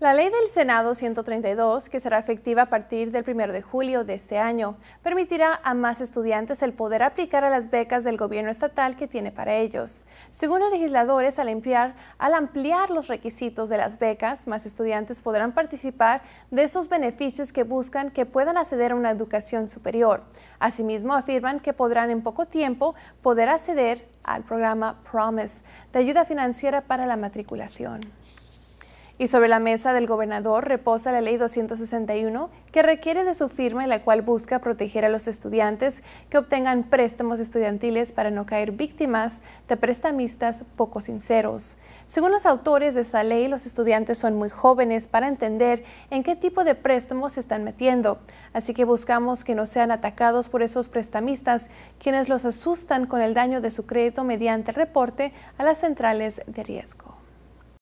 La ley del Senado 132, que será efectiva a partir del 1 de julio de este año, permitirá a más estudiantes el poder aplicar a las becas del gobierno estatal que tiene para ellos. Según los legisladores, al ampliar, los requisitos de las becas, más estudiantes podrán participar de esos beneficios que buscan que puedan acceder a una educación superior. Asimismo, afirman que podrán en poco tiempo poder acceder al programa Promise de ayuda financiera para la matriculación. Y sobre la mesa del gobernador reposa la Ley 261, que requiere de su firma en la cual busca proteger a los estudiantes que obtengan préstamos estudiantiles para no caer víctimas de prestamistas poco sinceros. Según los autores de esta ley, los estudiantes son muy jóvenes para entender en qué tipo de préstamos se están metiendo, así que buscamos que no sean atacados por esos prestamistas quienes los asustan con el daño de su crédito mediante reporte a las centrales de riesgo.